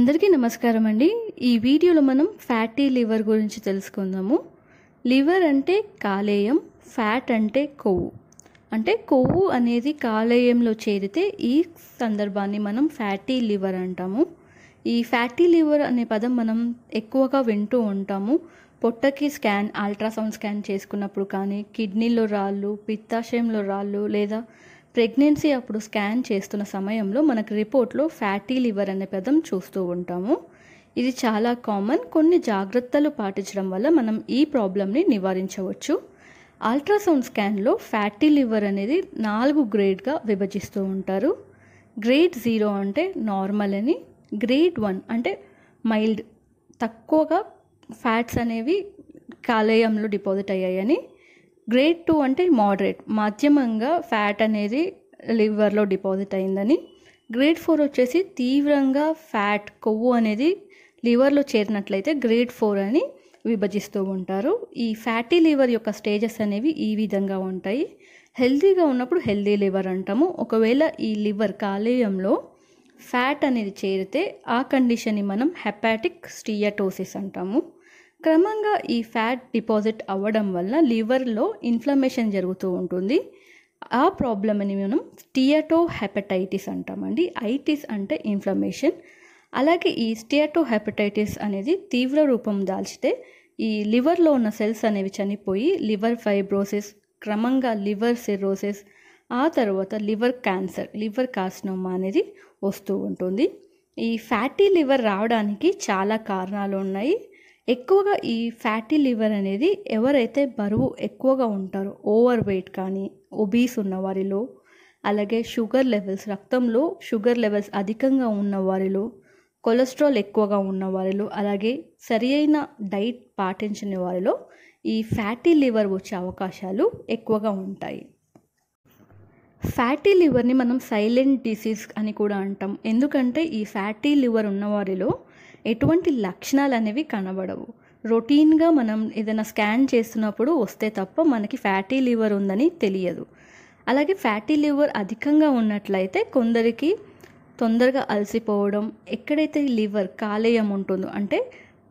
అందరికీ నమస్కారం అండి ఈ వీడియోలో మనం ఫ్యాటీ లివర్ గురించి తెలుసుకుందాము లివర్ అంటే కాలేయం ఫ్యాట్ అంటే కొవ్వు అంటే కొవ్వు అనేది కాలేయంలో చేరితే ఈ సందర్భాన్ని మనం ఫ్యాటీ లివర్ అంటాము ఈ ఫ్యాటీ లివర్ అనే పదం మనం ఎక్కువగా వింటూ ఉంటాము పొట్టకి స్కాన్ అల్ట్రాసౌండ్ స్కాన్ చేసుకున్నప్పుడు కానీ కిడ్నీలో రాళ్ళు పిత్తాశయంలో రాళ్ళు లేదా ప్రెగ్నెన్సీ అప్పుడు స్కాన్ చేస్తున్న సమయంలో మనకు రిపోర్ట్లో ఫ్యాటీ లివర్ అనే పదం చూస్తూ ఉంటాము ఇది చాలా కామన్ కొన్ని జాగ్రత్తలు పాటించడం వల్ల మనం ఈ ప్రాబ్లమ్ని నివారించవచ్చు అల్ట్రాసౌండ్ స్కాన్లో ఫ్యాటీ లివర్ అనేది నాలుగు గ్రేడ్గా విభజిస్తూ ఉంటారు గ్రేడ్ జీరో అంటే నార్మల్ అని గ్రేడ్ వన్ అంటే మైల్డ్ తక్కువగా ఫ్యాట్స్ అనేవి కాలేయంలో డిపాజిట్ అయ్యాయని గ్రేడ్ టూ అంటే మోడరేట్ మాధ్యమంగా ఫ్యాట్ అనేది లివర్లో డిపాజిట్ అయిందని గ్రేడ్ ఫోర్ వచ్చేసి తీవ్రంగా ఫ్యాట్ కొవ్వు అనేది లివర్లో చేరినట్లయితే గ్రేడ్ ఫోర్ అని విభజిస్తూ ఉంటారు ఈ ఫ్యాటీ లివర్ యొక్క స్టేజెస్ అనేవి ఈ విధంగా ఉంటాయి హెల్తీగా ఉన్నప్పుడు హెల్దీ లివర్ అంటాము ఒకవేళ ఈ లివర్ కాలేయంలో ఫ్యాట్ అనేది చేరితే ఆ కండిషన్ని మనం హెపాటిక్ స్టియాటోసిస్ అంటాము క్రమంగా ఈ ఫ్యాట్ డిపాజిట్ అవ్వడం వల్ల లివర్లో ఇన్ఫ్లమేషన్ జరుగుతూ ఉంటుంది ఆ ప్రాబ్లమ్ని మనం స్టియాటో హెపటైటిస్ అంటామండి ఐటిస్ అంటే ఇన్ఫ్లమేషన్ అలాగే ఈ స్టియాటో హెపటైటిస్ అనేది తీవ్ర రూపం దాల్చితే ఈ లివర్లో ఉన్న సెల్స్ అనేవి చనిపోయి లివర్ ఫైబ్రోసిస్ క్రమంగా లివర్ సిరోసిస్ ఆ తర్వాత లివర్ క్యాన్సర్ లివర్ కార్సినోమా అనేది వస్తూ ఉంటుంది ఈ ఫ్యాటీ లివర్ రావడానికి చాలా కారణాలు ఉన్నాయి ఎక్కువగా ఈ ఫ్యాటీ లివర్ అనేది ఎవరైతే బరువు ఎక్కువగా ఉంటారో ఓవర్ వెయిట్ కానీ ఒబీస్ ఉన్న వారిలో అలాగే షుగర్ లెవెల్స్ రక్తంలో షుగర్ లెవెల్స్ అధికంగా ఉన్న వారిలో కొలెస్ట్రాల్ ఎక్కువగా ఉన్న వారిలో అలాగే సరి అయిన డైట్ పాటించని వారిలో ఈ ఫ్యాటీ లివర్ వచ్చే అవకాశాలు ఎక్కువగా ఉంటాయి ఫ్యాటీ లివర్ని మనం సైలెంట్ డిసీజ్ అని కూడా అంటాం ఎందుకంటే ఈ ఫ్యాటీ లివర్ ఉన్నవారిలో వారిలో ఎటువంటి లక్షణాలు అనేవి కనబడవు రొటీన్గా మనం ఏదైనా స్కాన్ చేస్తున్నప్పుడు వస్తే తప్ప మనకి ఫ్యాటీ లివర్ ఉందని తెలియదు అలాగే ఫ్యాటీ లివర్ అధికంగా ఉన్నట్లయితే కొందరికి తొందరగా అలసిపోవడం ఎక్కడైతే లివర్ కాలేయం ఉంటుందో అంటే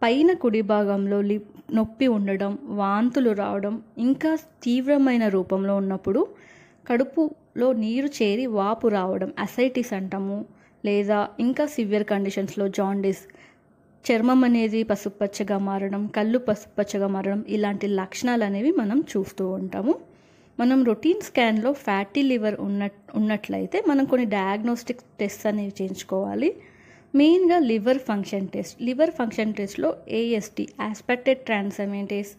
పైన కుడి భాగంలో లి నొప్పి ఉండడం వాంతులు రావడం ఇంకా తీవ్రమైన రూపంలో ఉన్నప్పుడు కడుపులో నీరు చేరి వాపు రావడం అసైటిస్ అంటాము లేదా ఇంకా సివియర్ కండిషన్స్లో జాండీస్ చర్మం అనేది పసుపుపచ్చగా మారడం కళ్ళు పసుపుపచ్చగా మారడం ఇలాంటి లక్షణాలు అనేవి మనం చూస్తూ ఉంటాము మనం రొటీన్ స్కాన్లో ఫ్యాటీ లివర్ ఉన్న ఉన్నట్లయితే మనం కొన్ని డయాగ్నోస్టిక్ టెస్ట్ అనేవి చేయించుకోవాలి మెయిన్గా liver function test liver function టెస్ట్లో AST aspartate transaminase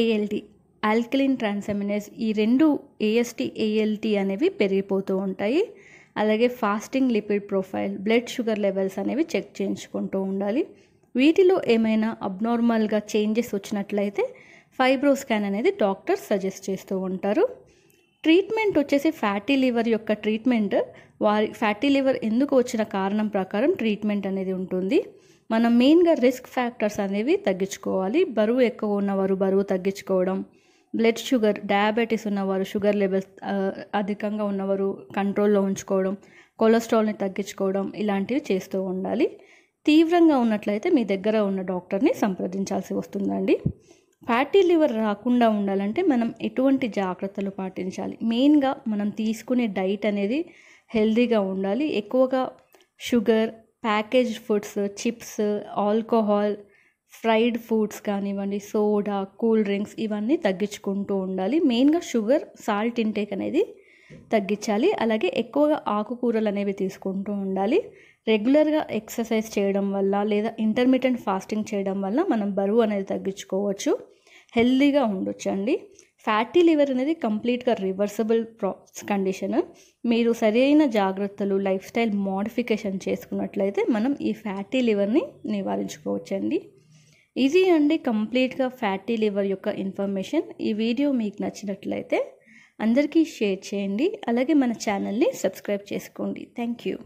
ALT alkaline transaminase ఈ రెండు ఏఎస్టీ ఏఎల్టీ అనేవి పెరిగిపోతూ ఉంటాయి అలాగే fasting lipid profile blood sugar levels అనేవి చెక్ చేయించుకుంటూ ఉండాలి వీటిలో ఏమైనా అబ్నార్మల్గా చేంజెస్ వచ్చినట్లయితే ఫైబ్రో స్కాన్ అనేది డాక్టర్ సజెస్ట్ చేస్తూ ఉంటారు ట్రీట్మెంట్ వచ్చేసి ఫ్యాటీ లివర్ యొక్క ట్రీట్మెంట్ వారి ఫ్యాటీ లివర్ ఎందుకు వచ్చిన కారణం ప్రకారం ట్రీట్మెంట్ అనేది ఉంటుంది మనం మెయిన్గా రిస్క్ ఫ్యాక్టర్స్ అనేవి తగ్గించుకోవాలి బరువు ఎక్కువ ఉన్నవారు బరువు తగ్గించుకోవడం బ్లడ్ షుగర్ డయాబెటీస్ ఉన్నవారు షుగర్ లెవెల్స్ అధికంగా ఉన్నవారు కంట్రోల్లో ఉంచుకోవడం కొలెస్ట్రాల్ని తగ్గించుకోవడం ఇలాంటివి చేస్తూ ఉండాలి తీవ్రంగా ఉన్నట్లయితే మీ దగ్గర ఉన్న డాక్టర్ని సంప్రదించాల్సి వస్తుందండి ఫ్యాటీ లివర్ రాకుండా ఉండాలంటే మనం ఎటువంటి జాగ్రత్తలు పాటించాలి మెయిన్గా మనం తీసుకునే డైట్ అనేది హెల్దీగా ఉండాలి ఎక్కువగా sugar packaged foods chips alcohol fried foods కానివ్వండి సోడా కూల్ డ్రింక్స్ ఇవన్నీ తగ్గించుకుంటూ ఉండాలి మెయిన్గా షుగర్ సాల్ట్ ఇంటేక్ అనేది తగ్గించాలి అలాగే ఎక్కువగా ఆకుకూరలు అనేవి తీసుకుంటూ ఉండాలి రెగ్యులర్గా ఎక్సర్సైజ్ చేయడం వల్ల లేదా ఇంటర్మీడియట్ ఫాస్టింగ్ చేయడం వల్ల మనం బరువు అనేది తగ్గించుకోవచ్చు హెల్దీగా అండి ఫ్యాటీ లివర్ అనేది కంప్లీట్గా రివర్సబుల్ ప్రా కండిషన్ మీరు సరైన జాగ్రత్తలు లైఫ్ స్టైల్ మోడిఫికేషన్ చేసుకున్నట్లయితే మనం ఈ ఫ్యాటీ లివర్ని నివారించుకోవచ్చండి ఇది అండి కంప్లీట్గా ఫ్యాటీ లివర్ యొక్క ఇన్ఫర్మేషన్ ఈ వీడియో మీకు నచ్చినట్లయితే అందరికీ షేర్ చేయండి అలాగే మన ఛానల్ని సబ్స్క్రైబ్ చేసుకోండి థ్యాంక్ యూ